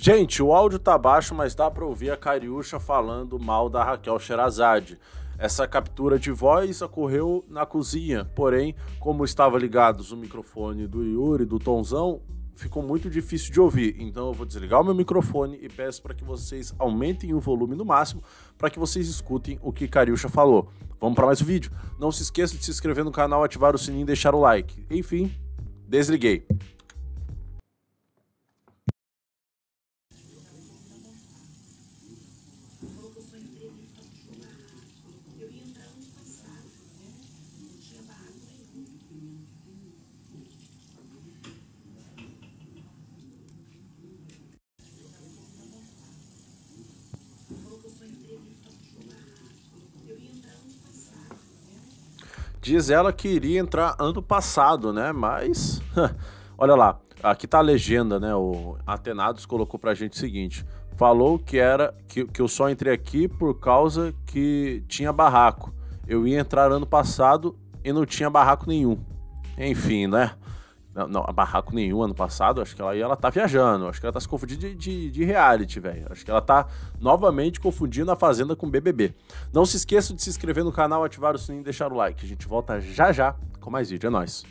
Gente, o áudio tá baixo, mas dá para ouvir a Cariúcha falando mal da Raquel Sherazade. Essa captura de voz ocorreu na cozinha, porém, como estava ligados o microfone do Yuri e do Tonzão, ficou muito difícil de ouvir. Então eu vou desligar o meu microfone e peço para que vocês aumentem o volume no máximo para que vocês escutem o que Cariúcha falou. Vamos para mais um vídeo. Não se esqueça de se inscrever no canal, ativar o sininho e deixar o like. Enfim, desliguei. Diz ela que iria entrar ano passado, né? Mas, olha lá, aqui tá a legenda, né? O Atenados colocou pra gente o seguinte: falou que era que, que eu só entrei aqui por causa que tinha barraco. Eu ia entrar ano passado e não tinha barraco nenhum. Enfim, né? Não, não, a barraco nenhum ano passado, acho que ela, ela tá viajando, acho que ela tá se confundindo de, de, de reality, velho. Acho que ela tá novamente confundindo a Fazenda com BBB. Não se esqueça de se inscrever no canal, ativar o sininho e deixar o like. A gente volta já já com mais vídeo. É nóis.